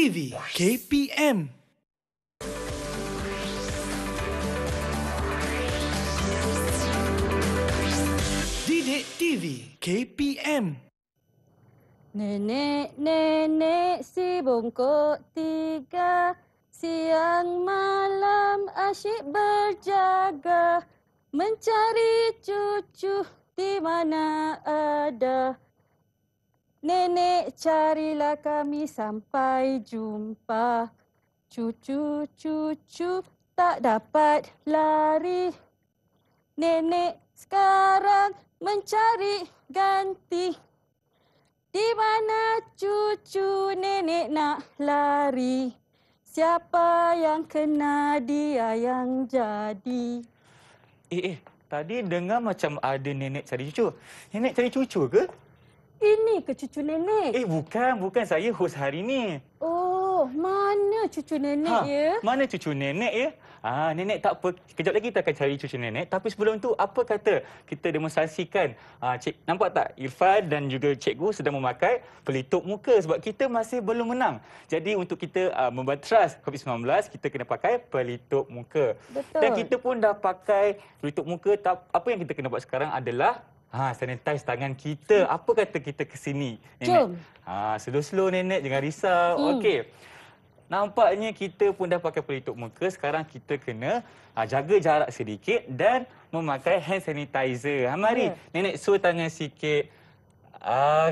TV KPM. Didik TV KPM. Nenek, nenek si bungkuk tiga Siang malam asyik berjaga Mencari cucu di mana ada Nenek carilah kami sampai jumpa. Cucu, cucu tak dapat lari. Nenek sekarang mencari ganti. Di mana cucu nenek nak lari? Siapa yang kena dia yang jadi? Eh, eh. Tadi dengar macam ada nenek cari cucu. Nenek cari cucu ke? Ini ke cucu nenek? Eh, bukan. Bukan saya hos hari ini. Oh, mana cucu nenek ha, ya? Mana cucu nenek ya? Ah, nenek tak apa. Kejap lagi kita akan cari cucu nenek. Tapi sebelum tu apa kata kita demonstrasikan? Ah, cik, nampak tak Irfan dan juga cikgu sedang memakai pelitup muka sebab kita masih belum menang. Jadi untuk kita ah, ha, membatras COVID-19, kita kena pakai pelitup muka. Betul. Dan kita pun dah pakai pelitup muka. Apa yang kita kena buat sekarang adalah Ha, sanitize tangan kita. Hmm. Apa kata kita ke sini, Nenek? Jom. Ha, slow-slow, Nenek. Jangan risau. Hmm. Okey. Nampaknya kita pun dah pakai pelitup muka. Sekarang kita kena ha, jaga jarak sedikit dan memakai hand sanitizer. Ha, mari, ya. Nenek suruh tangan sikit.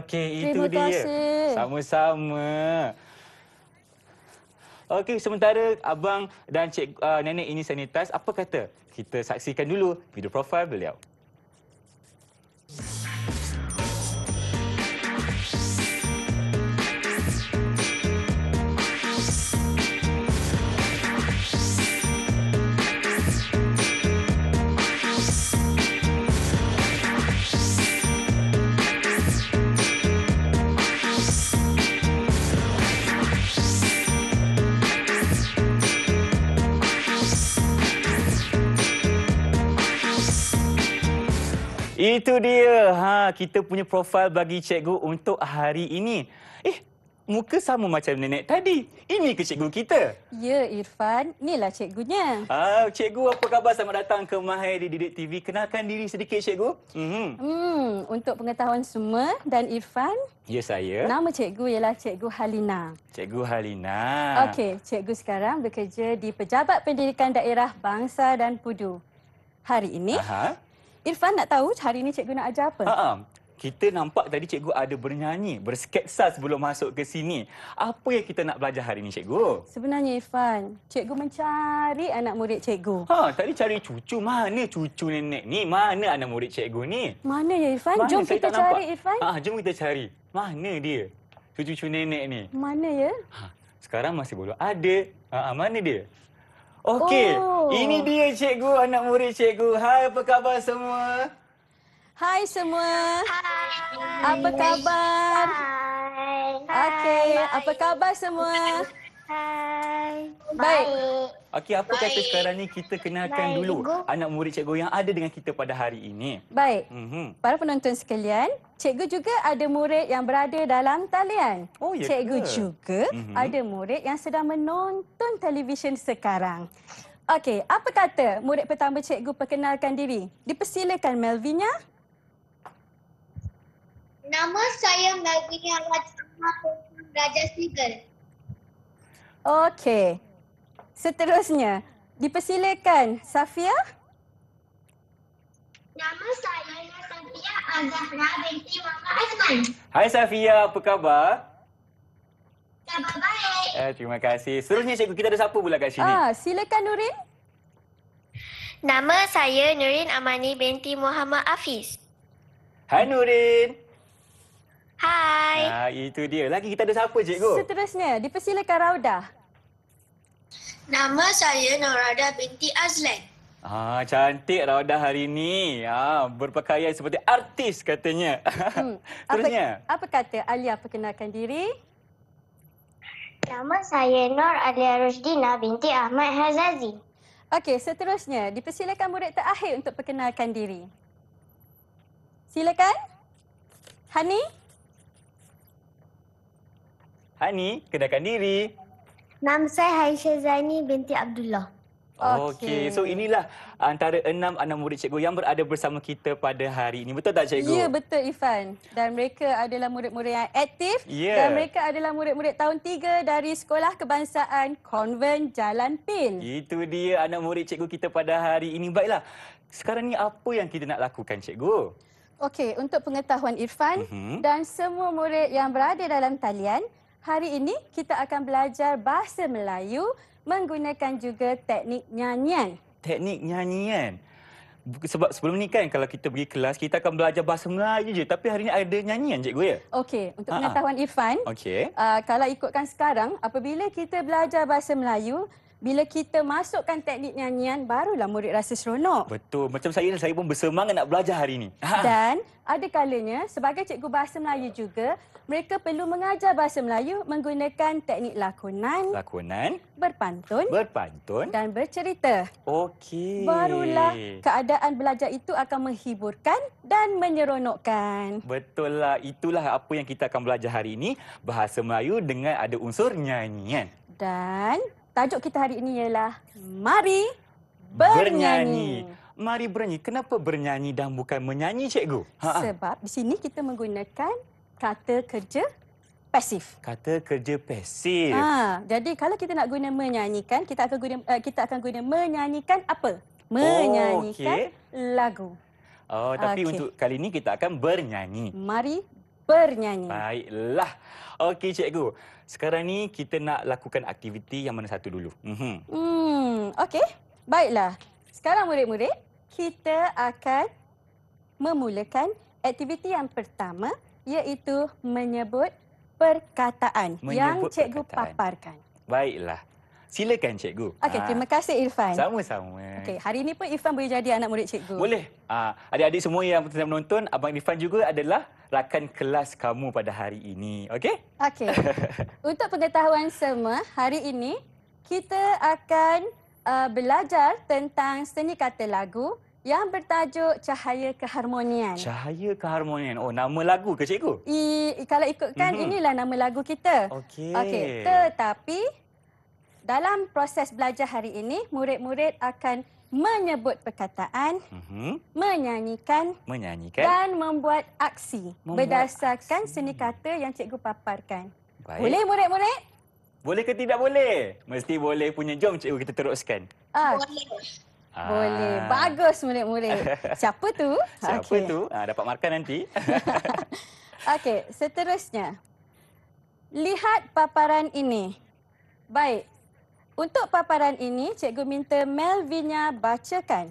Okey, itu kasih. dia. Sama-sama. Okey, sementara abang dan cik uh, nenek ini sanitize, apa kata kita saksikan dulu video profil beliau. Itu dia. Ha, kita punya profil bagi cikgu untuk hari ini. Eh, muka sama macam nenek tadi. Ini ke cikgu kita? Ya, Irfan. Inilah cikgunya. Ah, uh, cikgu apa khabar? Selamat datang ke Mahir di Didik TV. Kenalkan diri sedikit cikgu. Mhm. Hmm, untuk pengetahuan semua dan Irfan, ya saya. Nama cikgu ialah Cikgu Halina. Cikgu Halina. Okey, cikgu sekarang bekerja di Pejabat Pendidikan Daerah Bangsa dan Pudu. Hari ini, Aha. Irfan nak tahu hari ini cikgu nak ajar apa? Ha-ha. Kita nampak tadi cikgu ada bernyanyi, bersketsa sebelum masuk ke sini. Apa yang kita nak belajar hari ini, cikgu? Sebenarnya, Irfan, cikgu mencari anak murid cikgu. Ha, tadi cari cucu. Mana cucu nenek ni? Mana anak murid cikgu ni? Mana ya, Irfan? Mana? Jom Saya kita cari, Irfan. Ha, jom kita cari. Mana dia? Cucu-cucu nenek ni. Mana ya? Ha, sekarang masih belum ada. Ha, ha mana dia? Okey, oh. ini dia cikgu, anak murid cikgu. Hai, apa khabar semua? Hai semua. Hai. Apa khabar? Hai. Okey, apa khabar semua? Hai. Hai. Baik. Okey, apa Baik. kata sekarang ni kita kenalkan Baik. dulu anak murid cikgu yang ada dengan kita pada hari ini. Baik. Mm-hmm. Para penonton sekalian, cikgu juga ada murid yang berada dalam talian. Oh, ya cikgu ke? juga mm-hmm. ada murid yang sedang menonton televisyen sekarang. Okey, apa kata murid pertama cikgu perkenalkan diri? Dipersilakan Melvinya. Nama saya Melvinya Rajah Raja Sigal. Okey. Seterusnya, dipersilakan Safia. Nama saya Safia Azahra binti Mama Azman. Hai Safia, apa khabar? Khabar baik. Eh, terima kasih. Seterusnya cikgu kita ada siapa pula kat sini? Ah, silakan Nurin. Nama saya Nurin Amani binti Muhammad Afiz. Hai Nurin. Hai. Ha, itu dia. Lagi kita ada siapa, cikgu? Seterusnya, dipersilakan Rauda. Nama saya Norada binti Azlan. Ah, cantik Rauda hari ini. Ah, ha, berpakaian seperti artis katanya. Hmm. Seterusnya. Apa, apa kata Alia perkenalkan diri? Nama saya Nor Alia Rusdina binti Ahmad Hazazi. Okey, seterusnya dipersilakan murid terakhir untuk perkenalkan diri. Silakan. Hani. Hani, kedakan diri. Nama saya Haisha Zaini binti Abdullah. Okey, okay. so inilah antara enam anak murid cikgu yang berada bersama kita pada hari ini. Betul tak cikgu? Ya, betul Ifan. Dan mereka adalah murid-murid yang aktif yeah. dan mereka adalah murid-murid tahun tiga dari Sekolah Kebangsaan Konven Jalan Pin. Itu dia anak murid cikgu kita pada hari ini. Baiklah. Sekarang ni apa yang kita nak lakukan cikgu? Okey, untuk pengetahuan Irfan uh-huh. dan semua murid yang berada dalam talian, Hari ini kita akan belajar bahasa Melayu menggunakan juga teknik nyanyian. Teknik nyanyian. Sebab sebelum ni kan kalau kita pergi kelas kita akan belajar bahasa Melayu je tapi hari ini ada nyanyian cikgu ya. Okey, untuk Ha-ha. pengetahuan Ifan, okey. Uh, kalau ikutkan sekarang apabila kita belajar bahasa Melayu bila kita masukkan teknik nyanyian, barulah murid rasa seronok. Betul. Macam saya, saya pun bersemangat nak belajar hari ini. Dan ada kalanya, sebagai cikgu bahasa Melayu juga, mereka perlu mengajar bahasa Melayu menggunakan teknik lakonan, lakonan, berpantun, berpantun dan bercerita. Okey. Barulah keadaan belajar itu akan menghiburkan dan menyeronokkan. Betul lah, itulah apa yang kita akan belajar hari ini, bahasa Melayu dengan ada unsur nyanyian. Dan tajuk kita hari ini ialah Mari Bernyanyi. bernyanyi. Mari bernyanyi. Kenapa bernyanyi dan bukan menyanyi, cikgu? Ha -ha. Sebab di sini kita menggunakan kata kerja pasif. Kata kerja pasif. Ha, jadi kalau kita nak guna menyanyikan, kita akan guna eh, kita akan guna menyanyikan apa? Oh, menyanyikan oh, okay. lagu. Oh, tapi okay. untuk kali ini kita akan bernyanyi. Mari bernyanyi. Baiklah. Okey, cikgu. Sekarang ni kita nak lakukan aktiviti yang mana satu dulu? Mhm. Hmm, okey. Baiklah. Sekarang murid-murid, kita akan memulakan aktiviti yang pertama iaitu menyebut perkataan menyebut yang cikgu perkataan. paparkan. Baiklah. Silakan cikgu. Okey, ah. terima kasih Irfan. Sama-sama. Okey, hari ini pun Irfan boleh jadi anak murid cikgu. Boleh. Ah, adik-adik semua yang sedang menonton, abang Irfan juga adalah rakan kelas kamu pada hari ini. Okey? Okey. Untuk pengetahuan semua, hari ini kita akan uh, belajar tentang seni kata lagu yang bertajuk Cahaya Keharmonian. Cahaya Keharmonian. Oh, nama lagu ke cikgu? I, kalau ikutkan, mm -hmm. inilah nama lagu kita. Okey. Okay. Tetapi, dalam proses belajar hari ini, murid-murid akan menyebut perkataan, mm -hmm. menyanyikan, menyanyikan dan membuat aksi membuat berdasarkan aksi. seni kata yang cikgu paparkan. Baik. Boleh murid-murid? Boleh ke tidak boleh? Mesti boleh punya. Jom cikgu kita teruskan. Ah. Boleh. Boleh. Ah. Bagus murid-murid. Siapa tu? Siapa okay. tu? Ha, dapat markah nanti. Okey, seterusnya. Lihat paparan ini. Baik. Untuk paparan ini, cikgu minta Melvinya bacakan.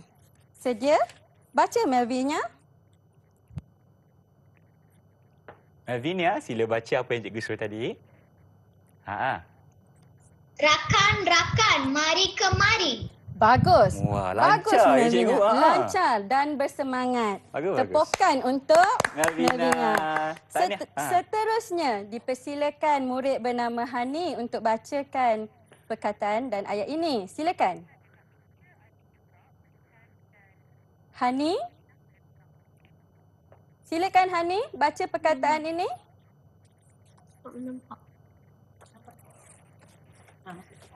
Sedia? Baca Melvinya. Melvinya, sila baca apa yang cikgu suruh tadi. Ha. ha. Rakan-rakan, mari kemari. Bagus. Wah, lancar Bagus sebenarnya. Cikgu. Ah. Lancar dan bersemangat. Bagus, Tepukan bagus. untuk Melvina. Melvina. Set- ha. Seterusnya, dipersilakan murid bernama Hani untuk bacakan perkataan dan ayat ini. Silakan. Hani? Silakan Hani baca perkataan hmm. ini. nampak.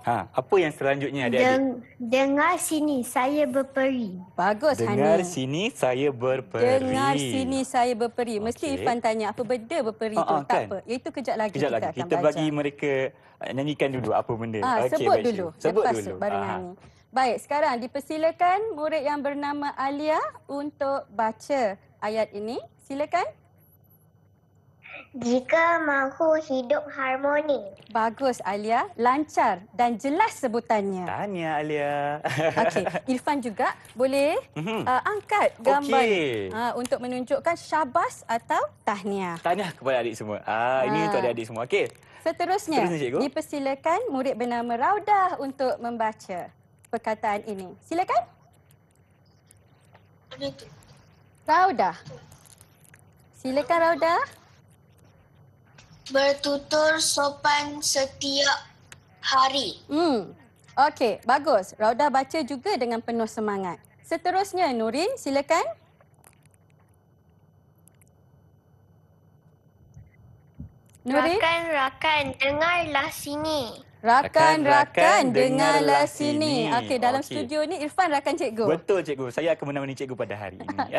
Ha, apa yang selanjutnya adik-adik? Deng, dengar sini saya berperi. Bagus Hani. Dengar Hanin. sini saya berperi. Dengar sini saya berperi. Mesti okay. tanya apa benda berperi ha, tu. Ah, ah, kan? Tak Itu kejap lagi kejap kita lagi. akan kita baca. Kita bagi mereka eh, nyanyikan dulu apa benda. Ha, ah, okay, sebut baca. dulu. Sebut Lepas dulu. Baru nyanyi. Baik, sekarang dipersilakan murid yang bernama Alia untuk baca ayat ini. Silakan jika mahu hidup harmoni. Bagus Alia, lancar dan jelas sebutannya. Tanya Alia. Okey, Irfan juga boleh mm-hmm. uh, angkat gambar okay. uh, untuk menunjukkan syabas atau tahniah. Tahniah kepada adik semua. Ah uh, ini uh. untuk adik-adik semua. Okey. Seterusnya, Seterusnya dipersilakan murid bernama Raudah untuk membaca perkataan ini. Silakan. Raudah. Silakan Raudah bertutur sopan setiap hari. Hmm. Okey, bagus. Rauda baca juga dengan penuh semangat. Seterusnya Nurin, silakan. Nurin. Rakan rakan dengarlah sini. Rakan rakan dengarlah sini. Okey, dalam okay. studio ni Irfan rakan cikgu. Betul cikgu. Saya akan menemani cikgu pada hari ini. okay.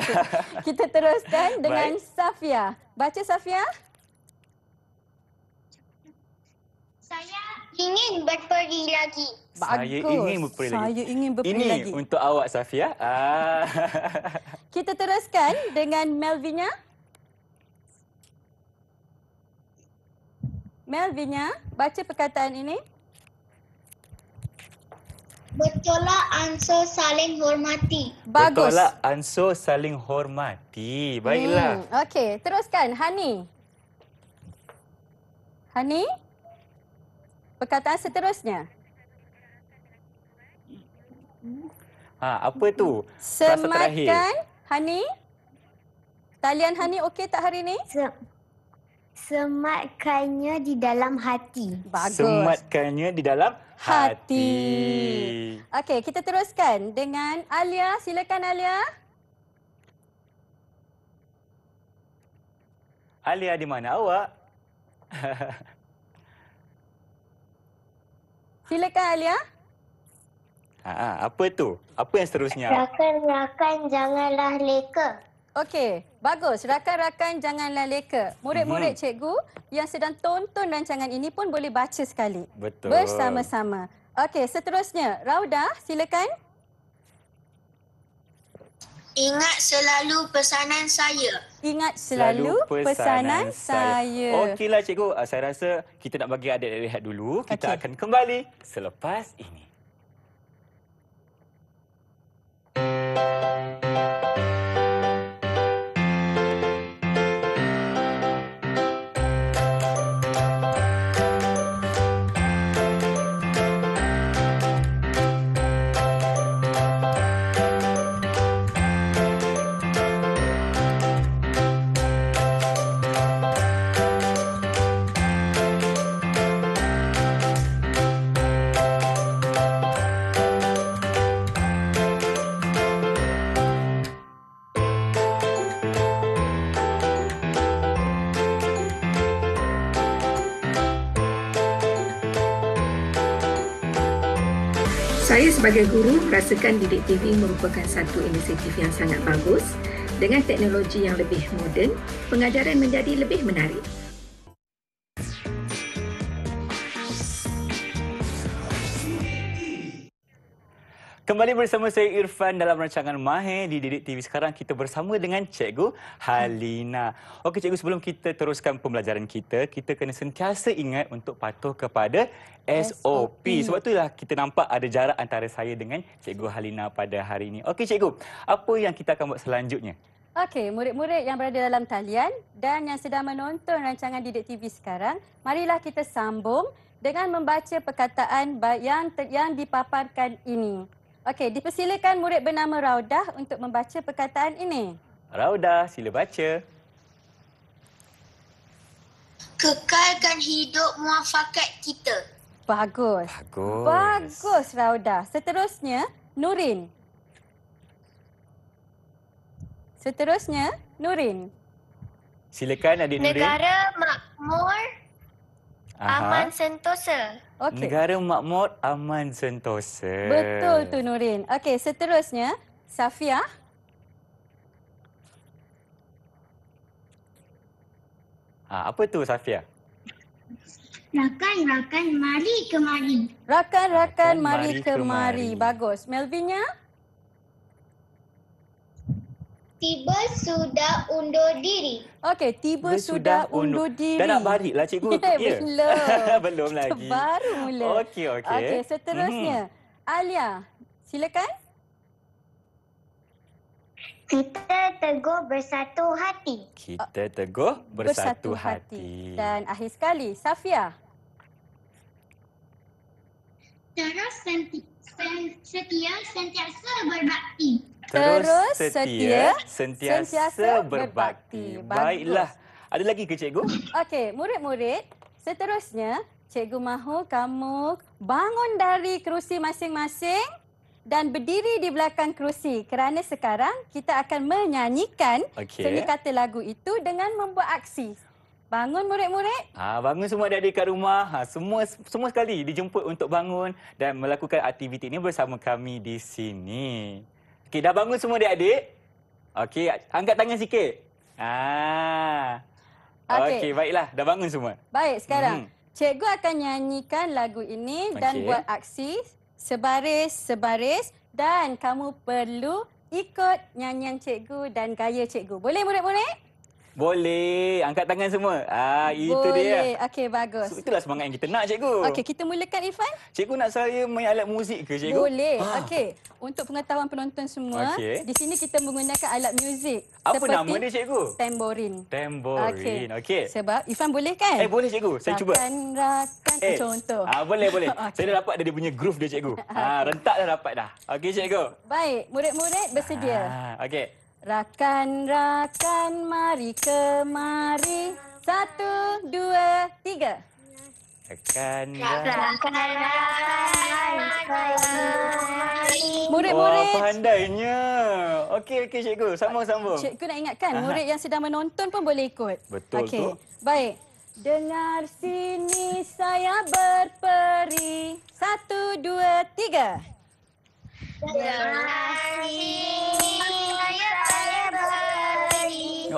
Kita teruskan dengan Baik. Safia. Baca Safia. Saya ingin berperi lagi. Bagus. Saya ingin berperi lagi. Saya ingin berperi Ini lagi. untuk awak Safia. Ah. Kita teruskan dengan Melvinya. Melvinya, baca perkataan ini. Bertolak ansur saling hormati. Bagus. Bertolak ansur saling hormati. Baiklah. Hmm, Okey, teruskan. Hani. Hani. Perkataan seterusnya. Ha, apa tu? Semakan Hani. Talian Hani okey tak hari ini? Se- semakannya di dalam hati. Bagus. Semakannya di dalam hati. hati. Okey, kita teruskan dengan Alia. Silakan Alia. Alia di mana awak? Silakan Alia. Ha, apa itu? Apa yang seterusnya? Rakan-rakan janganlah leka. Okey, bagus. Rakan-rakan janganlah leka. Murid-murid mm-hmm. cikgu yang sedang tonton rancangan ini pun boleh baca sekali. Betul. Bersama-sama. Okey, seterusnya. Raudah, silakan. Okey. Ingat selalu pesanan saya. Ingat selalu, selalu pesanan, pesanan saya. saya. Okeylah cikgu, ah, saya rasa kita nak bagi adik rehat dulu. Kita akan kembali selepas ini. Thank you. Sebagai guru, rasakan Didik TV merupakan satu inisiatif yang sangat bagus. Dengan teknologi yang lebih moden, pengajaran menjadi lebih menarik. Kembali bersama saya Irfan dalam rancangan Mahir di Didik TV sekarang. Kita bersama dengan Cikgu Halina. Okey Cikgu, sebelum kita teruskan pembelajaran kita, kita kena sentiasa ingat untuk patuh kepada SOP. SOP. Sebab itulah kita nampak ada jarak antara saya dengan Cikgu Halina pada hari ini. Okey Cikgu, apa yang kita akan buat selanjutnya? Okey, murid-murid yang berada dalam talian dan yang sedang menonton rancangan Didik TV sekarang, marilah kita sambung dengan membaca perkataan yang, yang dipaparkan ini. Okey, dipersilakan murid bernama Raudah untuk membaca perkataan ini. Raudah, sila baca. Kekalkan hidup muafakat kita. Bagus. Bagus. Bagus, Raudah. Seterusnya, Nurin. Seterusnya, Nurin. Silakan adik Nurin. Negara makmur Aman Sentosa. Okay. Negara makmur, aman sentosa. Betul tu Nurin. Okey, seterusnya, Safia. Ha, apa tu Safia? Rakan-rakan mari kemari. Rakan-rakan mari, mari kemari. kemari. Bagus. Melvinnya? tiba sudah undur diri. Okey, tiba sudah, sudah undur diri. Dah nak balik lah cikgu. Yeah, yeah. Belum. belum lagi. Baru mula. Okey, okey. Okey, seterusnya. Mm-hmm. Alia, silakan. Kita teguh bersatu hati. Kita teguh bersatu, bersatu hati. hati. Dan akhir sekali, Safia. Cara sentik. Setia sentiasa berbakti. Terus setia, sentiasa, berbakti. Baiklah. Ada lagi ke cikgu? Okey, murid-murid, seterusnya cikgu mahu kamu bangun dari kerusi masing-masing dan berdiri di belakang kerusi kerana sekarang kita akan menyanyikan okay. seni kata lagu itu dengan membuat aksi. Bangun murid-murid. Ha, bangun semua dari adik rumah. Ha, semua semua sekali dijemput untuk bangun dan melakukan aktiviti ini bersama kami di sini. Okey, dah bangun semua dia adik? Okey, angkat tangan sikit. Ah. Okey, okay, baiklah, dah bangun semua. Baik, sekarang mm-hmm. cikgu akan nyanyikan lagu ini okay. dan buat aksi sebaris sebaris dan kamu perlu ikut nyanyian cikgu dan gaya cikgu. Boleh murid-murid? Boleh. Angkat tangan semua. Ah, itu Boleh. dia. Okey, bagus. So, itulah semangat yang kita nak, cikgu. Okey, kita mulakan Irfan. Cikgu nak saya main alat muzik ke, cikgu? Boleh. Ha. Okey. Untuk pengetahuan penonton semua, okay. di sini kita menggunakan alat muzik. Apa nama dia, cikgu? Tamborin. Tamborin. Okey. Okay. Sebab Irfan boleh kan? Eh, boleh, cikgu. Saya cuba. Rakan, rakan. Eh. eh contoh. Ah, boleh, boleh. okay. Saya dah dapat dia, dia punya groove dia, cikgu. Ah, rentak dah dapat dah. Okey, cikgu. Baik. Murid-murid bersedia. Ah, Okey. Rakan-rakan mari kemari Satu, dua, tiga Rakan-rakan Murid-murid Wah, pandainya Okey, okey cikgu, sambung-sambung Cikgu nak ingatkan, murid yang sedang menonton pun boleh ikut Betul okay. tu Baik Dengar sini saya berperi Satu, dua, tiga Dengar sini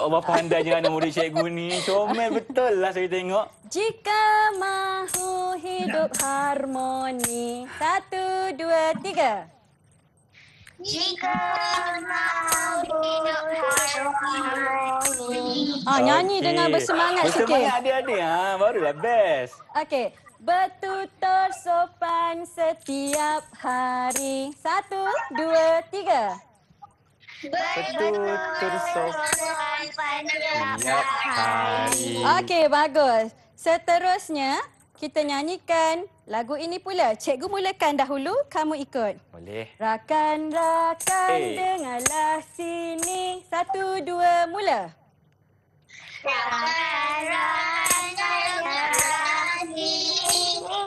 Bapa anda pandainya lah anak murid cikgu ni. Comel betul lah saya tengok. Jika mahu hidup harmoni. Satu, dua, tiga. Jika mahu hidup harmoni. Ah, nyanyi okay. dengan bersemangat sikit. Bersemangat adik-adik. Ha, barulah best. Okey. Bertutur sopan setiap hari. Satu, dua, tiga. Betul Okey, bagus. Seterusnya, kita nyanyikan lagu ini pula. Cikgu mulakan dahulu, kamu ikut. Boleh. Rakan-rakan, hey. dengarlah sini. Satu, dua, mula. Rakan-rakan, dengarlah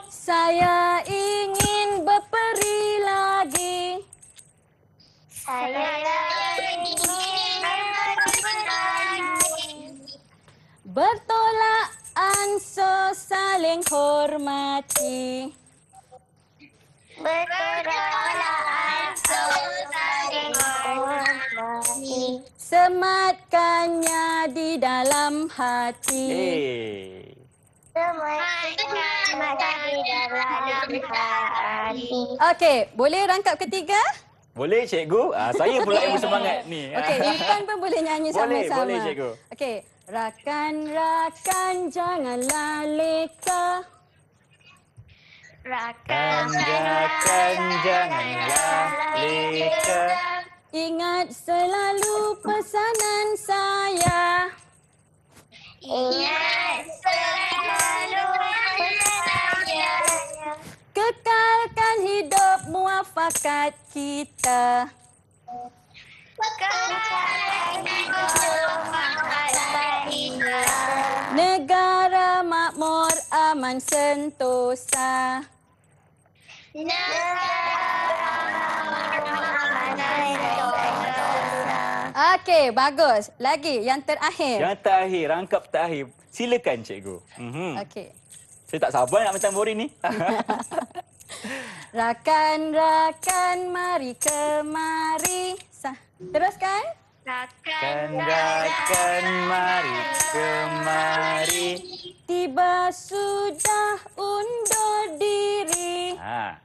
Saya ingin berperilaku. Bertolak angsur saling hormati. Bertolak angsur saling hormati. Sematkannya di dalam hati. Sematkannya di dalam hati. Okey, boleh rangkap ketiga? Okey. Boleh cikgu? Ah, saya pula yang bersemangat ni. Okey, Irfan pun boleh nyanyi sama-sama. Boleh, boleh cikgu. Okey, rakan-rakan jangan leka. Rakan-rakan jangan leka. Ingat selalu pesanan saya. Ingat selalu kekalkan hidup muafakat kita. Kekalkan hidup muafakat kita. Negara makmur aman sentosa. Negara Okey, bagus. Lagi, yang terakhir. Yang terakhir, rangkap terakhir. Silakan, cikgu. mm Okey. Saya tak sabar nak macam Borin ni. rakan, rakan, mari kemari. Sah. Teruskan. Rakan, rakan, mari kemari. Tiba sudah undur diri. Ha.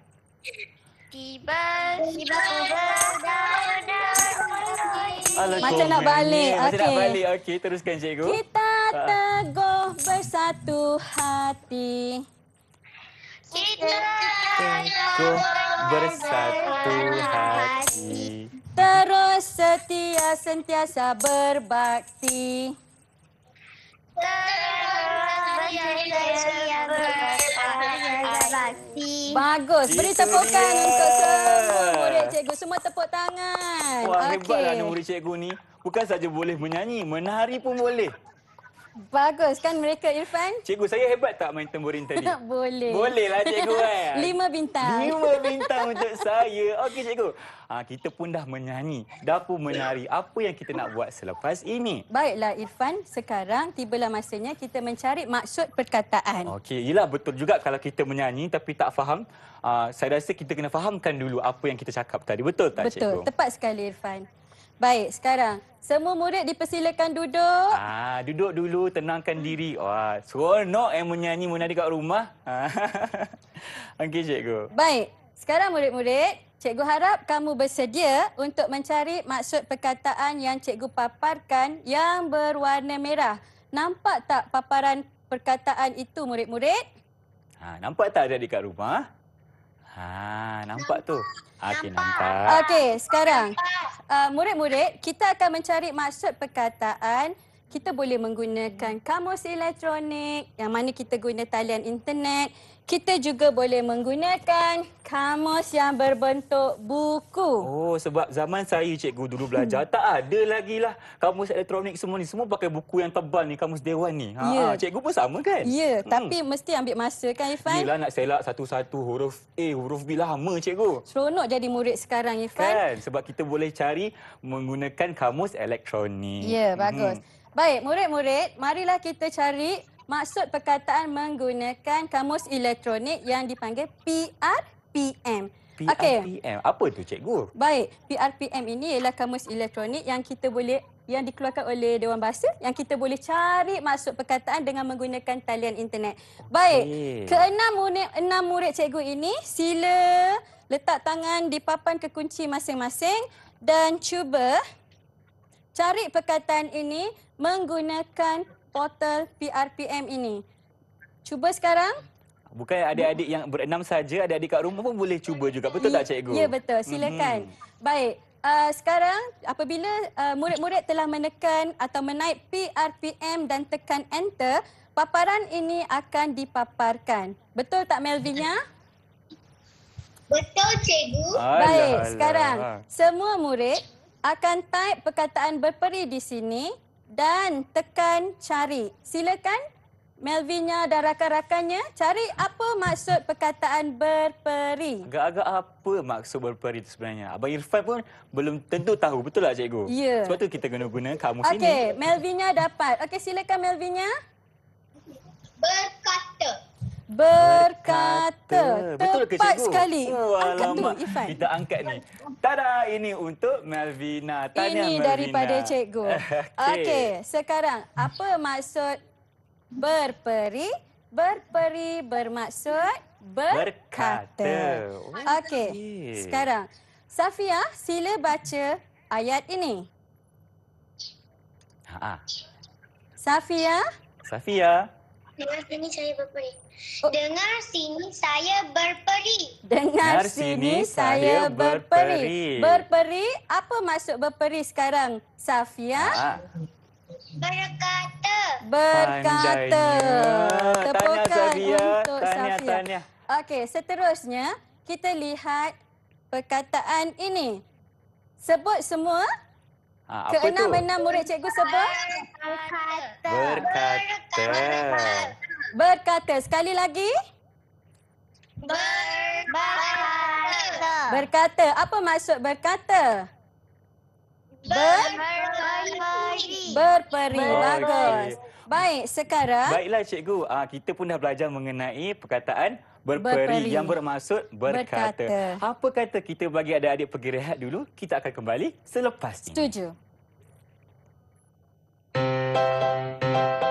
Tiba, sudah undur diri. Macam nak balik. Okay. Macam nak balik. Okey, teruskan cikgu. Kita ha satu hati kita teguh bersatu hati terus setia sentiasa berbakti Bagus. Beri tepukan untuk semua murid cikgu. Semua tepuk tangan. Wah, okay. hebatlah murid cikgu ni. Bukan saja boleh menyanyi, menari pun boleh. Bagus kan mereka Irfan? Cikgu saya hebat tak main tamborin tadi? Boleh. Boleh lah cikgu kan? Lima bintang. Lima bintang untuk saya. Okey cikgu. Ha, kita pun dah menyanyi. Dah pun menari. Apa yang kita nak buat selepas ini? Baiklah Irfan. Sekarang tibalah masanya kita mencari maksud perkataan. Okey. Yelah betul juga kalau kita menyanyi tapi tak faham. Uh, saya rasa kita kena fahamkan dulu apa yang kita cakap tadi. Betul tak betul. cikgu? Betul. Tepat sekali Irfan. Baik, sekarang semua murid dipersilakan duduk. Ah, duduk dulu, tenangkan hmm. diri. Wah, seronok yang menyanyi menari kat rumah. Okey, cikgu. Baik, sekarang murid-murid, cikgu harap kamu bersedia untuk mencari maksud perkataan yang cikgu paparkan yang berwarna merah. Nampak tak paparan perkataan itu, murid-murid? Ha, nampak tak ada di kat rumah? Ha, nampak, nampak. tu. Okey, nampak. Okey, sekarang. Uh, murid-murid, uh, kita akan mencari maksud perkataan kita boleh menggunakan kamus elektronik yang mana kita guna talian internet. Kita juga boleh menggunakan kamus yang berbentuk buku. Oh, sebab zaman saya cikgu dulu belajar, hmm. tak ada lagi lah kamus elektronik semua ni. Semua pakai buku yang tebal ni, kamus dewan ni. Ha, yeah. Cikgu pun sama kan? Ya, yeah, hmm. tapi mesti ambil masa kan, Ifan? Yelah nak selak satu-satu huruf A, huruf B lama lah, cikgu. Seronok jadi murid sekarang, Ifan. Kan? Sebab kita boleh cari menggunakan kamus elektronik. Ya, yeah, bagus. Hmm. Baik, murid-murid, marilah kita cari maksud perkataan menggunakan kamus elektronik yang dipanggil PRPM. PRPM. Okay. Apa tu cikgu? Baik, PRPM ini ialah kamus elektronik yang kita boleh yang dikeluarkan oleh Dewan Bahasa yang kita boleh cari maksud perkataan dengan menggunakan talian internet. Baik. Ke enam murid enam murid cikgu ini sila letak tangan di papan kekunci masing-masing dan cuba cari perkataan ini menggunakan portal PRPM ini. Cuba sekarang. Bukan adik-adik yang berenam saja, adik-adik kat rumah pun boleh cuba juga. Betul tak cikgu? Ya betul, silakan. Mm-hmm. Baik. Uh, sekarang apabila uh, murid-murid telah menekan atau menaik PRPM dan tekan enter, paparan ini akan dipaparkan. Betul tak Melvinya? Betul cikgu. Baik, alah. sekarang semua murid akan type perkataan berperi di sini dan tekan cari. Silakan Melvinya dan rakan-rakannya cari apa maksud perkataan berperi. Agak-agak apa maksud berperi itu sebenarnya? Abang Irfan pun belum tentu tahu. Betul tak cikgu? Ya. Sebab tu kita guna guna kamus okay, ini. Okey, Melvinya dapat. Okey, silakan Melvinya. Berkata berkata. berkata. Betul ke cikgu? Tepat sekali. Oh, angkat tu, Ifan. Kita angkat ni. Tada, ini untuk Melvina. Tanya ini Melvina. daripada cikgu. Okey, okay, sekarang apa maksud berperi? Berperi bermaksud berkata. berkata. Okey, sekarang. Safia, sila baca ayat ini. Ha -ha. Safia. Safia. Dengar sini saya berperi. Oh. Dengar sini saya berperi. Dengar sini saya berperi. Berperi apa maksud berperi sekarang? Safia? Ah. Berkata. Berkata. Tepukan untuk tanya, Safia. Okey, seterusnya kita lihat perkataan ini. Sebut semua Ha, apa Keenam, tu? enam murid cikgu sebut. Berkata. Berkata. Berkata. Sekali lagi. Berkata. Berkata. Apa maksud berkata? Ber berperi. Berperi. Bagus. Baik, sekarang. Baiklah, cikgu. Ah, kita pun dah belajar mengenai perkataan berperi, berperi. yang bermaksud berkata. berkata. Apa kata kita bagi adik-adik pergi rehat dulu? Kita akan kembali selepas ini. Setuju. Thank you.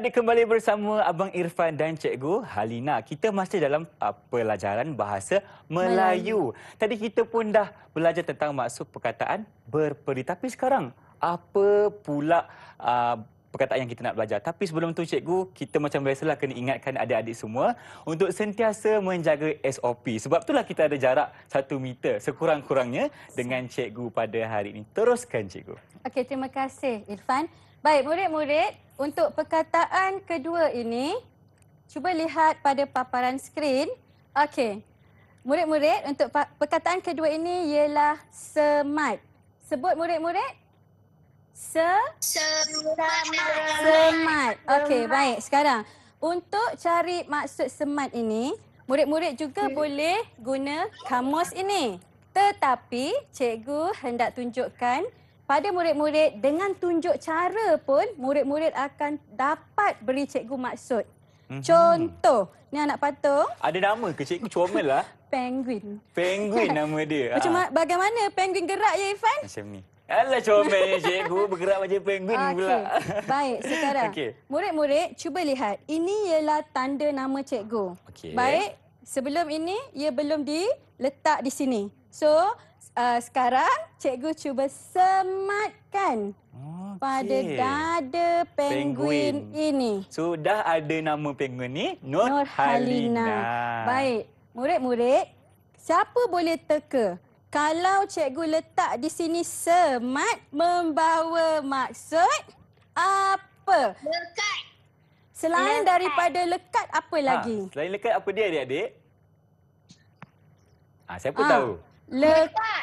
Berada kembali bersama Abang Irfan dan Cikgu Halina. Kita masih dalam uh, pelajaran bahasa Melayu. Melayu. Tadi kita pun dah belajar tentang maksud perkataan berperi. Tapi sekarang, apa pula uh, perkataan yang kita nak belajar? Tapi sebelum tu Cikgu, kita macam biasalah kena ingatkan adik-adik semua untuk sentiasa menjaga SOP. Sebab itulah kita ada jarak satu meter sekurang-kurangnya dengan Cikgu pada hari ini. Teruskan Cikgu. Okey, terima kasih Irfan. Baik, murid-murid, untuk perkataan kedua ini, cuba lihat pada paparan skrin. Okey. Murid-murid, untuk perkataan kedua ini ialah semat. Sebut murid-murid. Se semat. semat. Okey, baik. Sekarang, untuk cari maksud semat ini, murid-murid juga okay. Hmm. boleh guna kamus ini. Tetapi, cikgu hendak tunjukkan pada murid-murid dengan tunjuk cara pun murid-murid akan dapat beri cikgu maksud. Mm-hmm. Contoh, ni anak patung. Ada nama ke cikgu comel lah? penguin. Penguin nama dia. Macam ha. bagaimana penguin gerak ya Ifan? Macam ni. Alah comel cikgu bergerak macam penguin okay. pula. Baik, sekarang. Okay. Murid-murid cuba lihat. Ini ialah tanda nama cikgu. Okay. Baik, sebelum ini ia belum diletak di sini. So, uh, sekarang cikgu cuba sematkan okay. pada dada penguin ini. Sudah ada nama penguin ni, Nur, Nur Halina. Halina. Baik, murid-murid, siapa boleh teka kalau cikgu letak di sini semat membawa maksud apa? Lekat. Selain lekat. daripada lekat apa ha, lagi? selain lekat apa dia adik-adik? Ha, siapa ha. tahu? Lekat,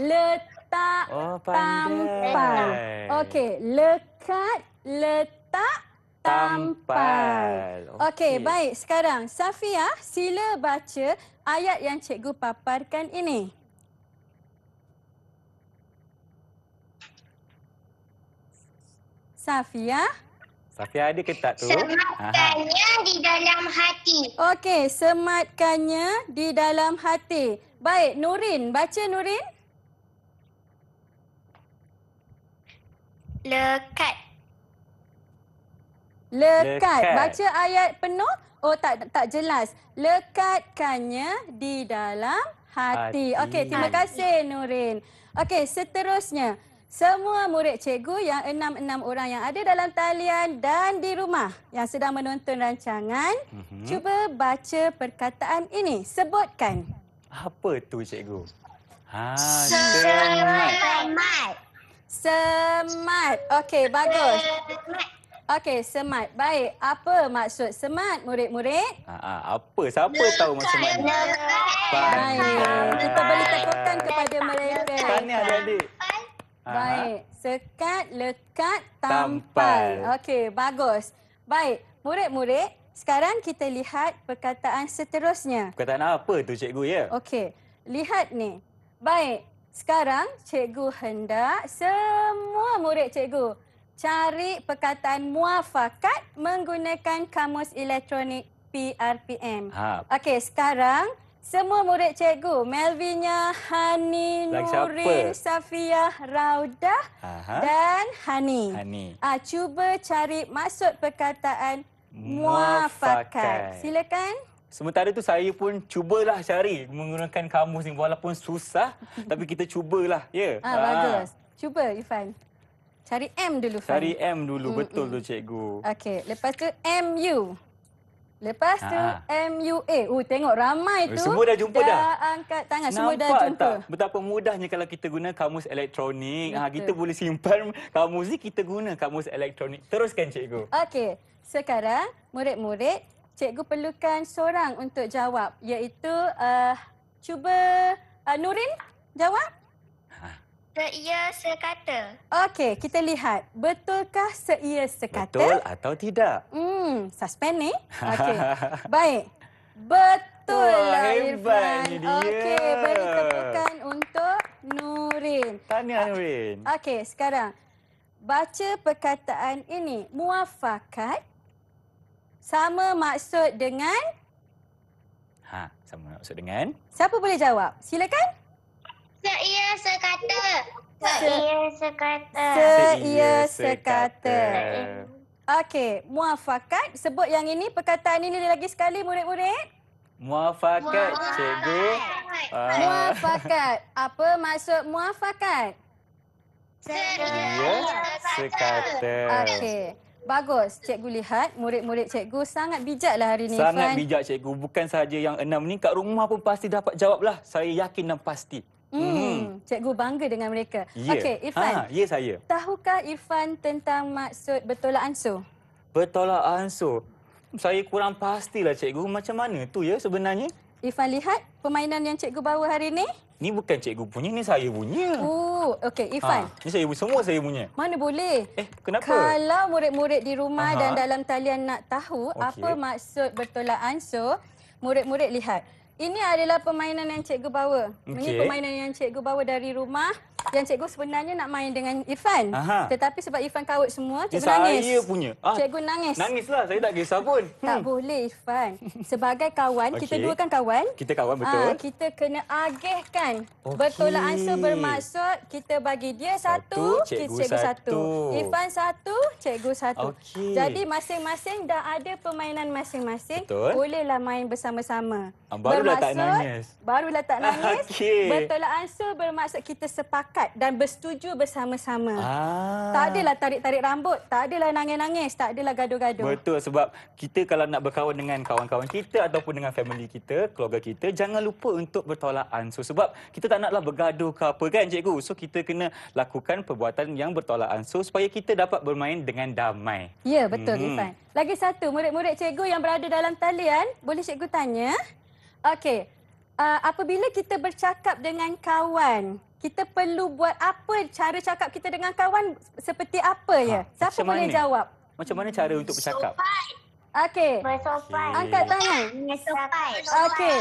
letak, ya oh, tampal. Okey, lekat, letak, tampal. Okey, okay, baik. Sekarang, Safia, sila baca ayat yang cikgu paparkan ini. Safia? Safia ada ke tak tu? Sematkannya di dalam hati. Okey, sematkannya di dalam hati. Baik, Nurin. Baca, Nurin. Lekat. Lekat. Baca ayat penuh. Oh, tak tak jelas. Lekatkannya di dalam hati. hati. Okey, terima hati. kasih, Nurin. Okey, seterusnya. Semua murid cikgu yang enam-enam orang yang ada dalam talian dan di rumah yang sedang menonton rancangan, mm -hmm. cuba baca perkataan ini. Sebutkan. Sebutkan. Apa tu cikgu? Ha, semat. Semat. Okey, bagus. Okey, semat. Baik. Apa maksud semat, murid-murid? Ha, ha, apa? Siapa tahu maksud semat? Baik. Kita beri tepukan kepada mereka. Tahniah, adik-adik. Ha, ha. Baik. Sekat, lekat, tampal. tampal. Okey, bagus. Baik. Murid-murid, sekarang kita lihat perkataan seterusnya. Perkataan apa tu cikgu ya? Okey. Lihat ni. Baik. Sekarang cikgu hendak semua murid cikgu cari perkataan muafakat menggunakan kamus elektronik PRPM. Ha. Okey, sekarang semua murid cikgu, Melvinya, Hani, Nurin, Safia, Raudah Aha. dan Hani. Hani. Ah, cuba cari maksud perkataan muafakat. Silakan. Sementara itu saya pun cubalah cari menggunakan kamus ni walaupun susah tapi kita cubalah. Ya. Yeah. Ah, ah bagus. Cuba Ifan. Cari M dulu Ifan. Cari M dulu mm -mm. betul tu cikgu. Okey, lepas tu M U. Lepas tu ah. M U MUA. Oh tengok ramai tu. Semua dah jumpa dah. Dah angkat tangan semua dah jumpa. Tak? Betapa mudahnya kalau kita guna kamus elektronik. ha, kita boleh simpan kamus ni kita guna kamus elektronik. Teruskan cikgu. Okey. Sekarang murid-murid cikgu perlukan seorang untuk jawab iaitu uh, cuba uh, Nurin jawab. Ha. Seia sekata. Okey, kita lihat betulkah seia sekata? Betul atau tidak? Hmm, suspen ni. Okey. Baik. Betul Wah, lah Irfan. Okey, beri tepukan untuk Nurin. Tahniah Nurin. Okey, sekarang baca perkataan ini. Muafakat sama maksud dengan? Ha, sama maksud dengan? Siapa boleh jawab? Silakan. Seia sekata. Seia sekata. Seia sekata. Okey, muafakat. Sebut yang ini perkataan ini lagi sekali murid-murid. Muafakat, cikgu. Ah. Muafakat. Apa maksud muafakat? seia sekata. Okey. Bagus. Cikgu lihat murid-murid cikgu sangat bijaklah hari ini. Sangat Fan. bijak cikgu. Bukan sahaja yang enam ini. Kat rumah pun pasti dapat jawab lah, Saya yakin dan pasti. Hmm, hmm. Cikgu bangga dengan mereka. Ya. Okey, Irfan. Ha, ya, saya. Tahukah Irfan tentang maksud bertolak ansur? Bertolak ansur? Saya kurang pastilah cikgu. Macam mana tu ya sebenarnya? Irfan lihat permainan yang cikgu bawa hari ini. Ni bukan cikgu punya, ni saya punya. Oh, okey Ifan. Ha, ni saya semua saya punya. Mana boleh? Eh, kenapa? Kalau murid-murid di rumah Aha. dan dalam talian nak tahu okay. apa maksud bertolak ansur, murid-murid lihat. Ini adalah permainan yang cikgu bawa. Okay. Ini permainan yang cikgu bawa dari rumah. Yang cikgu sebenarnya nak main dengan Ifan. Aha. Tetapi sebab Ifan kawut semua, cikgu ya, nangis. Saya punya. Ah. Cikgu nangis. Nangislah, saya tak kisah pun. Hmm. Tak boleh Ifan. Sebagai kawan, okay. kita dua kan kawan. Kita kawan, ah, betul. Aa, kita kena agihkan. Okay. Betul lah answer bermaksud kita bagi dia satu, satu cikgu, cikgu satu. satu. Ifan satu, cikgu satu. Okay. Jadi masing-masing dah ada permainan masing-masing. Bolehlah main bersama-sama. Ah, Barulah barulah tak nangis. Barulah tak nangis. Okay. Bertolak ansur bermaksud kita sepakat dan bersetuju bersama-sama. Ah. Tak adalah tarik-tarik rambut, tak adalah nangis-nangis, tak adalah gaduh-gaduh. Betul sebab kita kalau nak berkawan dengan kawan-kawan kita ataupun dengan family kita, keluarga kita, jangan lupa untuk bertolak ansur sebab kita tak naklah bergaduh ke apa kan cikgu. So kita kena lakukan perbuatan yang bertolak ansur supaya kita dapat bermain dengan damai. Ya, betul mm -hmm. Lagi satu, murid-murid cikgu yang berada dalam talian, boleh cikgu tanya? Okey. Uh, apabila kita bercakap dengan kawan, kita perlu buat apa cara cakap kita dengan kawan seperti apa ah, ya? Siapa boleh mana? jawab? Macam mana cara untuk bercakap? Okey. Sopan. Angkat tangan. Okey.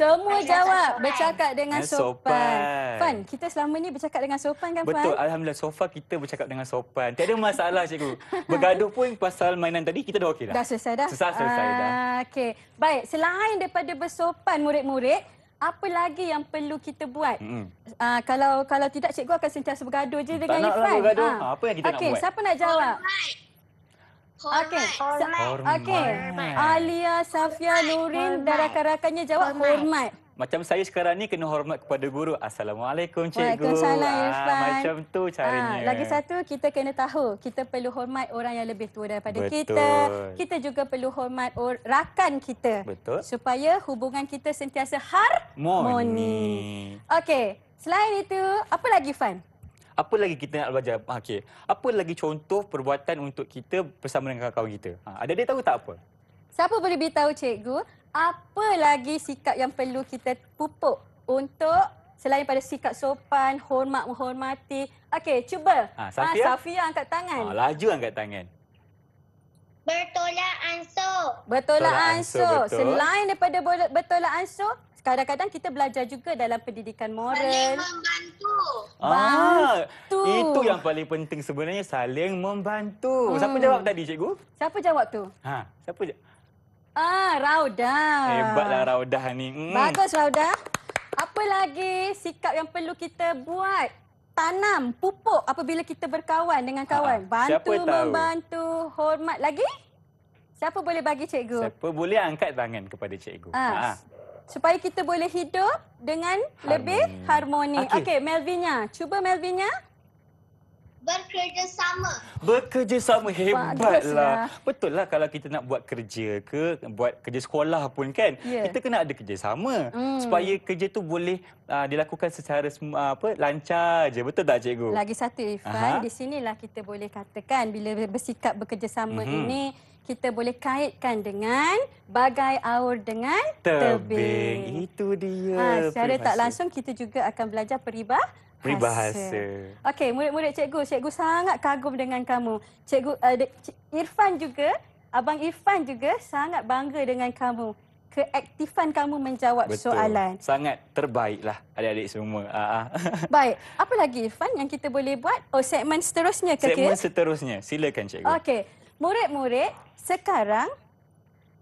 Semua Ayah jawab sopan. bercakap dengan eh, sopan. Fan, kita selama ni bercakap dengan sopan kan Fan? Betul, alhamdulillah sofa kita bercakap dengan sopan. Tiada masalah cikgu. Bergaduh pun pasal mainan tadi kita dah okey dah. Dah selesai dah. Selesai, selesai uh, dah. Ah, okey. Baik, selain daripada bersopan murid-murid, apa lagi yang perlu kita buat? Mm. Uh, kalau kalau tidak cikgu akan sentiasa bergaduh je tak dengan Ifan. Tak nak bergaduh. Ha. Ha, apa yang kita okay, nak buat? Okey, siapa nak jawab? Oh, Hormat. Okay. Hormat. Okay. Alia, Safia, Nurin dan rakan-rakannya jawab hormat. hormat. Macam saya sekarang ni kena hormat kepada guru. Assalamualaikum cikgu. Waalaikumsalam Ah, macam tu caranya. Ah, lagi satu, kita kena tahu kita perlu hormat orang yang lebih tua daripada Betul. kita. Kita juga perlu hormat rakan kita. Betul. Supaya hubungan kita sentiasa harmoni. Okey. Selain itu, apa lagi Fan? apa lagi kita nak belajar? Ha, okey. Apa lagi contoh perbuatan untuk kita bersama dengan kawan-kawan kita? Ha, ada dia tahu tak apa? Siapa boleh beritahu cikgu? Apa lagi sikap yang perlu kita pupuk untuk selain pada sikap sopan, hormat, menghormati? Okey, cuba. Ha, Safia? Ha, Safia angkat tangan. Ha, laju angkat tangan. Bertolak ansur. Bertolak, bertolak ansur. Selain daripada bertolak ansur, kadang-kadang kita belajar juga dalam pendidikan moral. Saling membantu. Ah, bantu. itu yang paling penting sebenarnya saling membantu. Hmm. Siapa jawab tadi cikgu? Siapa jawab tu? Ha, siapa Ah, Raudah. Hebatlah Raudah ni. Hmm. Bagus Raudah. Apa lagi sikap yang perlu kita buat? Tanam, pupuk apabila kita berkawan dengan ah, kawan. Ah. Bantu, membantu, hormat. Lagi? Siapa boleh bagi cikgu? Siapa boleh angkat tangan kepada cikgu? Ha supaya kita boleh hidup dengan harmoni. lebih harmoni. Okey, okay, Melvinya. Cuba Melvinya. Bekerjasama. Bekerjasama hebatlah. Lah. Betul lah kalau kita nak buat kerja ke, buat kerja sekolah pun kan, yeah. kita kena ada kerjasama hmm. supaya kerja tu boleh uh, dilakukan secara uh, apa lancar je. Betul tak cikgu? Lagi satu Ifan, Aha. di sinilah kita boleh katakan bila bersikap bekerjasama mm -hmm. ini kita boleh kaitkan dengan bagai aur dengan tebing. tebing. Itu dia. Ha, secara peribahasa. tak langsung kita juga akan belajar peribah peribahasa. Okey, murid-murid cikgu, cikgu sangat kagum dengan kamu. Cikgu uh, de, cik Irfan juga, abang Irfan juga sangat bangga dengan kamu. Keaktifan kamu menjawab Betul. soalan. Sangat terbaiklah adik-adik semua. uh Baik, apa lagi Irfan yang kita boleh buat? Oh, segmen seterusnya ke? Segmen seterusnya. Silakan cikgu. Okey. Murid-murid, sekarang,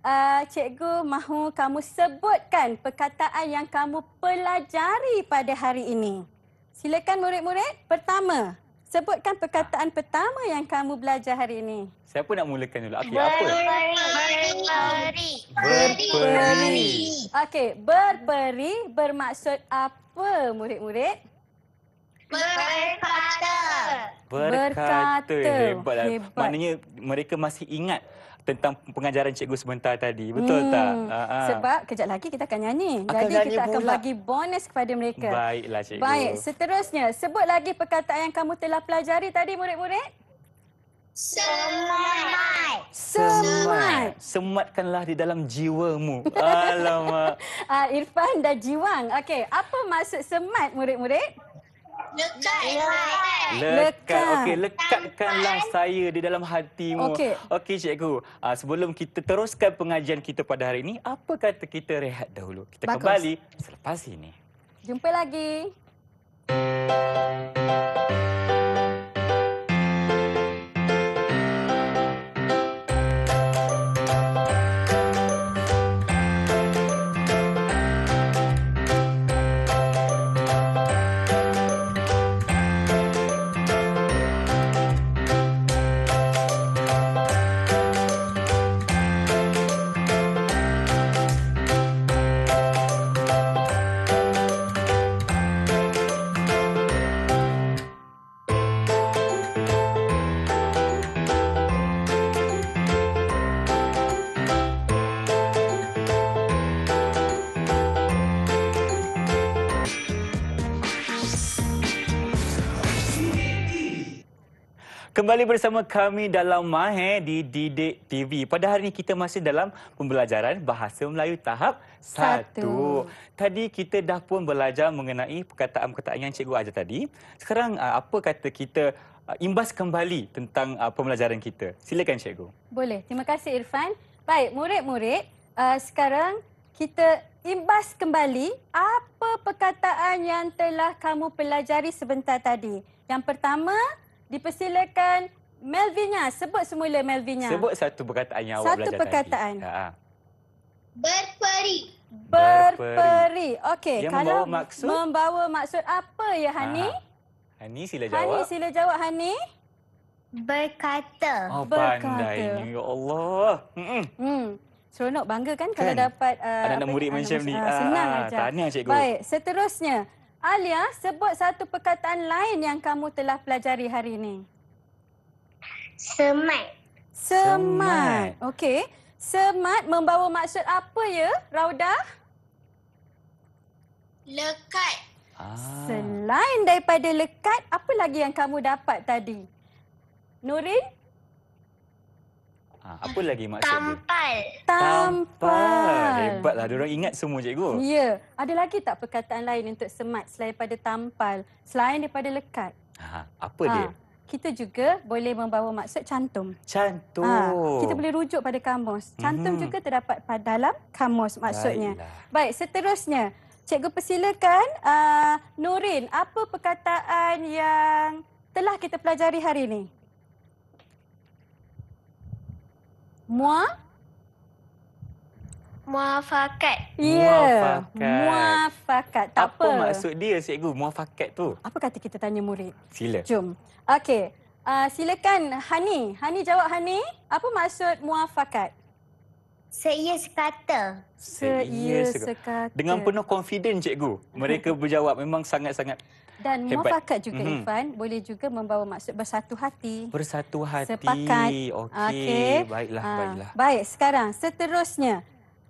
uh, cikgu mahu kamu sebutkan perkataan yang kamu pelajari pada hari ini. Silakan murid-murid, pertama. Sebutkan perkataan pertama yang kamu belajar hari ini. Siapa nak mulakan dulu? Okey, apa? Berperi. Berperi. Okey, berperi bermaksud apa murid-murid? Berkata. Berkata. Hebat. Lah. Hebat. Maknanya mereka masih ingat tentang pengajaran cikgu sebentar tadi. Betul hmm. tak? Aa. Ah, ah. Sebab kejap lagi kita akan nyanyi. Akan Jadi nyanyi kita akan bagi bonus kepada mereka. Baiklah cikgu. Baik, seterusnya sebut lagi perkataan yang kamu telah pelajari tadi murid-murid. Semat. Semat. Sematkanlah di dalam jiwamu. Alamak. Ah, Irfan dan Jiwang. Okey, apa maksud semat murid-murid? Ya. Lekat. Lekat. Okey, lekatkanlah saya di dalam hatimu. Okey. Okey, cikgu. Uh, sebelum kita teruskan pengajian kita pada hari ini, apa kata kita rehat dahulu? Kita Bagus. kembali selepas ini. Jumpa lagi. Kembali bersama kami dalam Mahe di Didik TV. Pada hari ini kita masih dalam pembelajaran Bahasa Melayu tahap 1. Tadi kita dah pun belajar mengenai perkataan-perkataan yang cikgu ajar tadi. Sekarang uh, apa kata kita uh, imbas kembali tentang uh, pembelajaran kita? Silakan cikgu. Boleh. Terima kasih Irfan. Baik, murid-murid, uh, sekarang kita imbas kembali apa perkataan yang telah kamu pelajari sebentar tadi. Yang pertama, Dipersilakan Melvinya Sebut semula Melvinnya. Sebut satu perkataan yang awak satu belajar perkataan. tadi. Ha, satu ha. perkataan. Berperi. Berperi. Okey. Dia kalau membawa maksud. Membawa maksud apa ya, Hani? Ha, hani sila jawab. Hani sila jawab, Hani. Berkata. Oh, pandai Ya Allah. Mm-mm. Hmm. Seronok bangga kan, kan? kalau dapat... Uh, Anak-anak murid macam ni. Uh, senang uh, aja. Tahniah, cikgu. Baik, seterusnya. Alia, sebut satu perkataan lain yang kamu telah pelajari hari ini. Semat. Semat. Okey. Semat membawa maksud apa ya, Rauda? Lekat. Ah. Selain daripada lekat, apa lagi yang kamu dapat tadi? Nurin, Ah, apa lagi maksud Tampal. dia? Tampal. Tampal. Hebatlah, dia orang ingat semua cikgu. Ya. Ada lagi tak perkataan lain untuk semat selain pada tampal, selain daripada lekat? Ha, apa ha. dia? Ah, kita juga boleh membawa maksud cantum. Cantum. Ha, kita boleh rujuk pada kamus. Cantum mm-hmm. juga terdapat pada dalam kamus maksudnya. Baiklah. Baik, seterusnya. Cikgu persilakan uh, Nurin, apa perkataan yang telah kita pelajari hari ini? Mua? Muafakat. Ya. Yeah. Muafakat. Tak apa. Apa maksud dia, cikgu, muafakat tu? Apa kata kita tanya murid? Sila. Jom. Okey. Uh, silakan, Hani. Hani jawab, Hani. Apa maksud muafakat? Seia sekata. Seia sekata. Dengan penuh confident, cikgu. Mereka berjawab memang sangat-sangat dan Hebat. mufakat juga mm-hmm. Irfan boleh juga membawa maksud bersatu hati. Bersatu hati. Sepakat. Okey. Okay. Baiklah, ha. baiklah. Baik, sekarang seterusnya.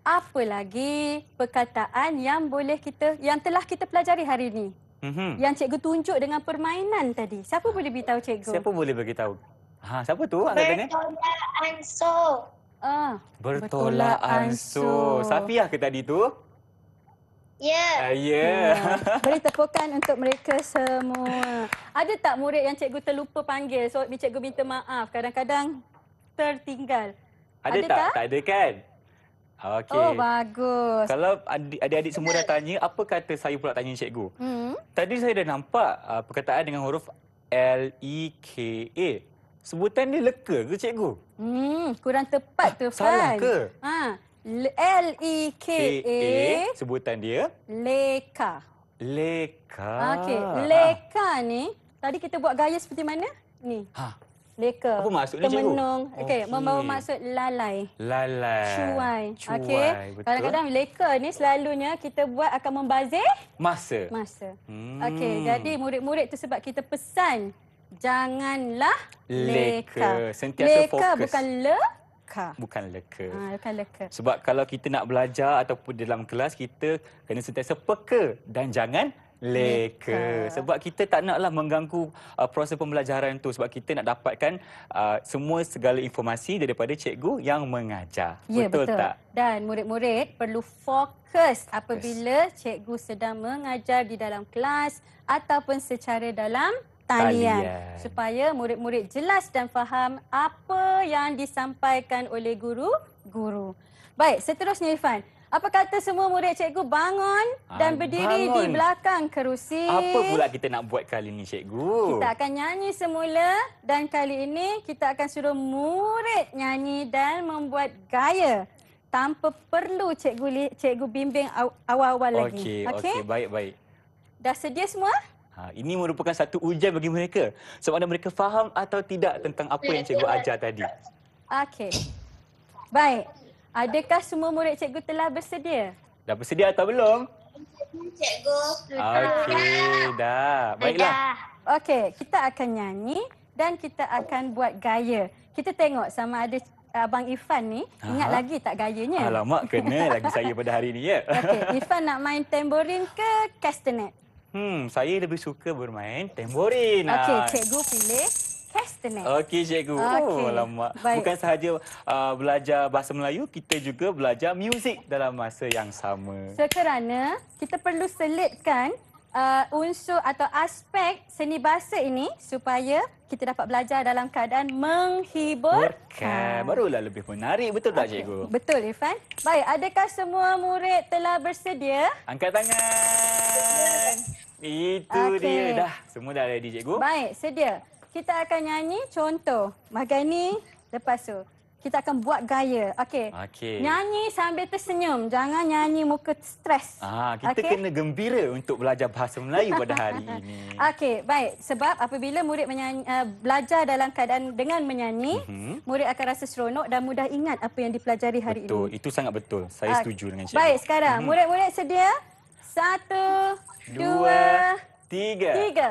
Apa lagi perkataan yang boleh kita yang telah kita pelajari hari ini? Mm-hmm. Yang cikgu tunjuk dengan permainan tadi. Siapa boleh beritahu cikgu? Siapa boleh beritahu? Ha, siapa tu? Bertolak ansur. Ah. Bertolak, Bertolak ansur. ansur. Safiah ke tadi tu? Ya. Yeah. Uh, yeah. Beri tepukan untuk mereka semua. Ada tak murid yang cikgu terlupa panggil? So, cikgu minta maaf. Kadang-kadang tertinggal. Ada, ada tak? tak? Tak ada kan? Okay. Oh, bagus. Kalau adik-adik semua dah tanya, apa kata saya pula tanya cikgu? Hmm. Tadi saya dah nampak uh, perkataan dengan huruf L-E-K-A. Sebutan dia leka ke cikgu? Hmm, kurang tepat ah, tu, Fan. Salah ke? Ha. L-E-K-A. E, e, -E. Sebutan dia? Leka. Leka. Okey. Leka ha. ni, tadi kita buat gaya seperti mana? Ni. Ha. Leka. Apa maksud dia, Cikgu? Okey. Okay. Membawa maksud lalai. Lalai. Cuai. Okey. Kadang-kadang leka ni selalunya kita buat akan membazir? Masa. Masa. Hmm. Okey. Jadi murid-murid tu sebab kita pesan, janganlah leka. leka. Leka bukan le leka. Bukan leka. Ha, bukan leka. Sebab kalau kita nak belajar ataupun dalam kelas, kita kena sentiasa peka dan jangan leka. leka. Sebab kita tak naklah mengganggu uh, proses pembelajaran tu. Sebab kita nak dapatkan uh, semua segala informasi daripada cikgu yang mengajar. Ya, betul, betul tak? Dan murid-murid perlu fokus apabila yes. cikgu sedang mengajar di dalam kelas ataupun secara dalam talian supaya murid-murid jelas dan faham apa yang disampaikan oleh guru-guru. Baik, seterusnya Irfan. Apa kata semua murid cikgu bangun dan berdiri bangun. di belakang kerusi? Apa pula kita nak buat kali ini cikgu? Kita akan nyanyi semula dan kali ini kita akan suruh murid nyanyi dan membuat gaya tanpa perlu cikgu cikgu bimbing awal-awal okay, lagi. Okey, okey, baik-baik. Dah sedia semua? Ha, ini merupakan satu ujian bagi mereka. Sebab ada mereka faham atau tidak tentang apa yang cikgu ajar tadi. Okey. Baik. Adakah semua murid cikgu telah bersedia? Dah bersedia atau belum? Cikgu. Okey. Dah. Eh, Baiklah. Okey. Kita akan nyanyi dan kita akan buat gaya. Kita tengok sama ada eh, Abang Ifan ni Aha. ingat lagi tak gayanya? Alamak, kena lagi saya pada hari ni ya. Okey, Ifan nak main tamborin ke castanet? Hmm, saya lebih suka bermain tamborin. Okey, cikgu pilih Castanet. Okey, cikgu. Okay. Oh, lama. Bukan sahaja uh, belajar bahasa Melayu, kita juga belajar muzik dalam masa yang sama. Sekarang, kita perlu selitkan uh, unsur atau aspek seni bahasa ini supaya kita dapat belajar dalam keadaan menghiburkan. Barulah lebih menarik, betul tak okay. cikgu? Betul, Irfan. Baik, adakah semua murid telah bersedia? Angkat tangan. Itu okay. dia dah. Semua dah ready, cikgu. Baik, sedia. Kita akan nyanyi contoh. ini lepas tu kita akan buat gaya. Okey. Okay. Nyanyi sambil tersenyum. Jangan nyanyi muka stres. Ah, kita okay. kena gembira untuk belajar bahasa Melayu pada hari ini. Okey, baik. Sebab apabila murid menyanyi, uh, belajar dalam keadaan dengan menyanyi, mm -hmm. murid akan rasa seronok dan mudah ingat apa yang dipelajari hari betul. ini. Betul. Itu sangat betul. Saya okay. setuju dengan cikgu. Baik, sekarang mhm. murid-murid mm -hmm. sedia? Satu, dua, dua tiga. Tiga.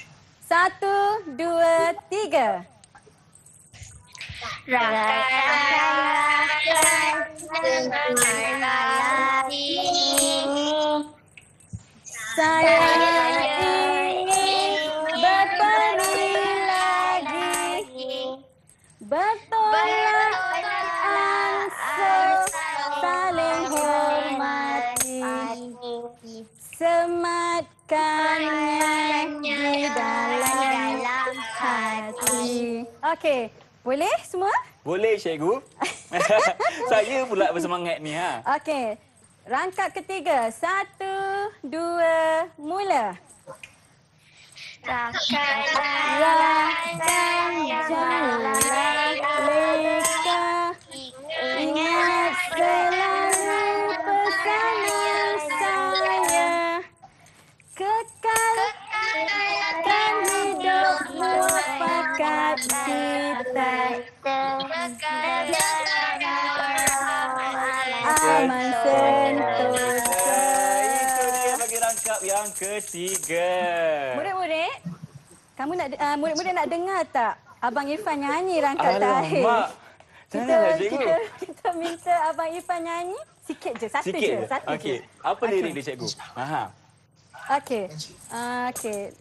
Satu, dua, tiga. Saya ingin bertemu lagi Bertolak ansur saling hormati Semat Kenangannya dalam, hati. Okey, boleh semua? Boleh, Cikgu. Saya pula bersemangat ni. Ha. Okey, rangkap ketiga. Satu, dua, mula. Takkan jalan-jalan leka ingat selalu. Aman sentuh yang ketiga. Murid-murid, kamu nak uh, murid-murid nak dengar tak Abang Irfan nyanyi rangkap terakhir? Mak. Kita, lah, kita, kita minta Abang Irfan nyanyi sikit je, satu sikit je, je. Satu okay. je. Apa lirik okay. dia, cikgu? Faham. Okey. Ah, okey.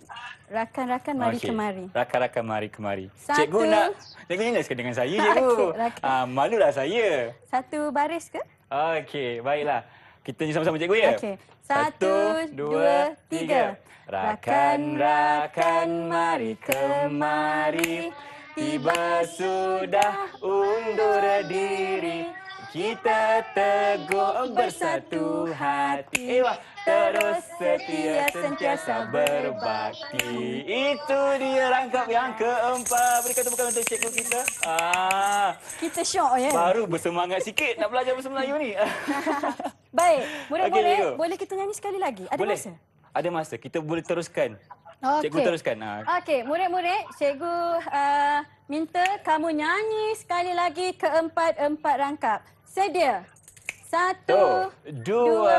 Rakan-rakan mari okay. kemari. Rakan-rakan mari kemari. Satu. Cikgu nak Cikgu ingat sekali dengan saya, Cikgu. Okay, ah, malulah saya. Satu baris ke? Okey, baiklah. Kita ni sama-sama cikgu ya. Okey. Satu, dua, tiga. Rakan-rakan mari kemari. Tiba sudah undur diri. Kita teguh bersatu hati. Eh, wah terus setia sentiasa berbakti. Itu dia rangkap yang keempat. Berikan tepukan untuk cikgu kita. Ah. Kita syok ya. Baru bersemangat sikit nak belajar bersama Melayu ni. Baik, boleh okay, boleh. Boleh kita nyanyi sekali lagi? Ada boleh. masa? Ada masa. Kita boleh teruskan. Okay. Cikgu teruskan. Ah. Okey, murid-murid, cikgu uh, minta kamu nyanyi sekali lagi keempat-empat rangkap. Sedia. Satu, dua, dua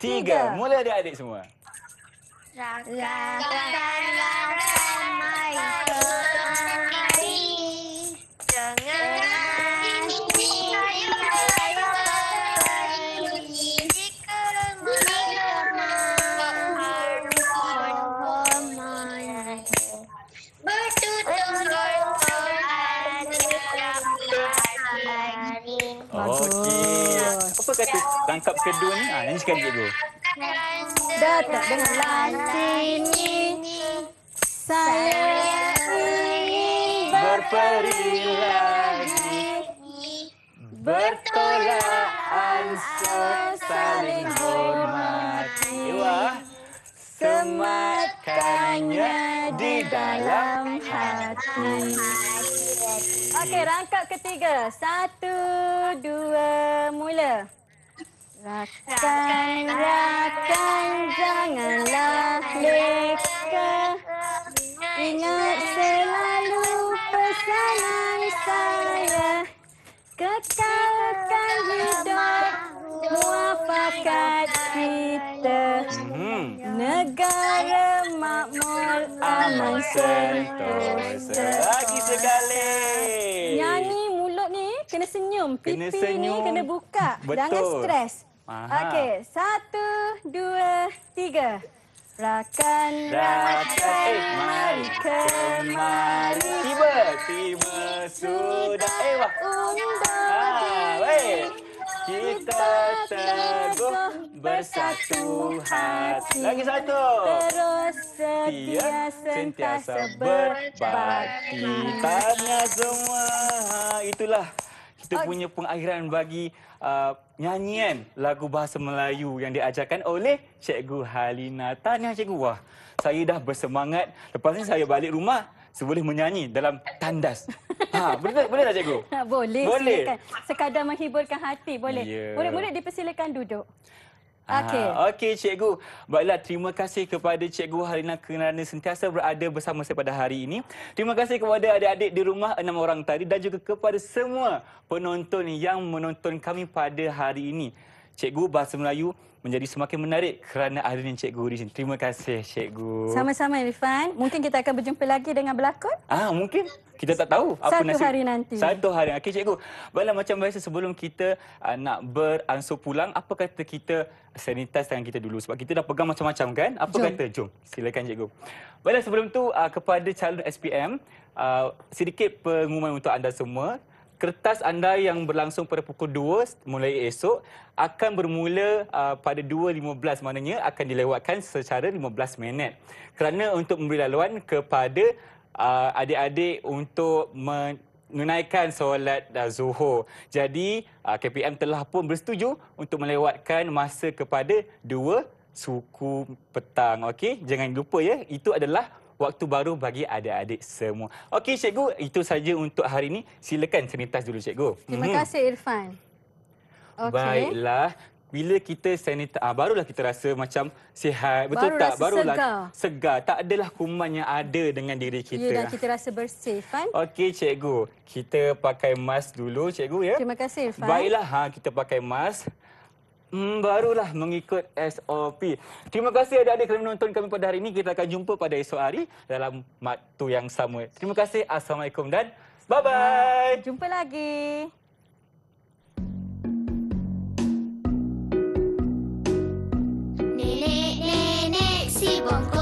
tiga. tiga. Mula dia adik semua. Rakan-rakan ramai. Rakan, rakan, rakan, Tangkap kedua ni. Ha, nyanyikan cikgu. Datang dengan ini saya ingin bertolak ansur saling hormati. Semakanya di dalam hati. Okey, rangkap ketiga. Satu, dua, mula. Mula. Rakan, rakan, janganlah leka Ingat selalu pesanan saya Kekalkan hidup muafakat kita hmm. Negara makmur aman sentosa Lagi sekali Nyanyi mulut ni kena senyum Pipi kena ni kena buka Jangan stres Okay satu, dua, tiga. Rakan, rakan, mari kemari. Tiba, tiba sudah. Eh, wah. Undang ah, kita teguh bersatu hati Lagi satu Terus setia sentiasa berbakti Tanya semua ha, Itulah kita punya pengakhiran bagi uh, nyanyian lagu bahasa Melayu yang diajarkan oleh Cikgu Halina. Tahniah Cikgu. Wah, saya dah bersemangat. Lepas ni saya balik rumah, saya boleh menyanyi dalam tandas. Ha, boleh, boleh tak Cikgu? Boleh, boleh. Sekadar menghiburkan hati, boleh. Yeah. Boleh-boleh dipersilakan duduk. Okey. Okey cikgu. Baiklah terima kasih kepada cikgu Halina kerana sentiasa berada bersama saya pada hari ini. Terima kasih kepada adik-adik di rumah enam orang tadi dan juga kepada semua penonton yang menonton kami pada hari ini. Cikgu Bahasa Melayu menjadi semakin menarik kerana adanya Cikgu di sini. Terima kasih, Cikgu. Sama-sama, Irfan. Mungkin kita akan berjumpa lagi dengan berlakon? Ah, mungkin. Kita tak tahu. Apa Satu nasib. hari nanti. Satu hari. Okey, Cikgu. Baiklah, macam biasa sebelum kita uh, nak beransur pulang, apa kata kita sanitize tangan kita dulu? Sebab kita dah pegang macam-macam, kan? Apa Jom. kata? Jom. Silakan, Cikgu. Baiklah, sebelum tu uh, kepada calon SPM, uh, ah, sedikit pengumuman untuk anda semua kertas anda yang berlangsung pada pukul 2 mulai esok akan bermula uh, pada 2.15 maknanya akan dilewatkan secara 15 minit. Kerana untuk memberi laluan kepada uh, adik-adik untuk menunaikan solat uh, zuhur. Jadi uh, KPM telah pun bersetuju untuk melewatkan masa kepada 2 suku petang. Okey, jangan lupa ya. Itu adalah waktu baru bagi adik-adik semua. Okey cikgu, itu saja untuk hari ini. Silakan sanitas dulu cikgu. Terima hmm. kasih Irfan. Okay. Baiklah. Bila kita sanitas, ah, barulah kita rasa macam sihat. Betul Baru tak? Barulah segar. segar. Tak adalah kuman yang ada dengan diri kita. Ya, dan kita rasa bersih, Fan. Okey, cikgu. Kita pakai mask dulu, cikgu. ya. Terima kasih, Fan. Baiklah, ha, kita pakai mask. Hmm, barulah mengikut SOP. Terima kasih adik-adik kerana menonton kami pada hari ini. Kita akan jumpa pada esok hari dalam matu yang sama. Terima kasih. Assalamualaikum dan bye-bye. Jumpa lagi. Nenek, nenek, si bongkong.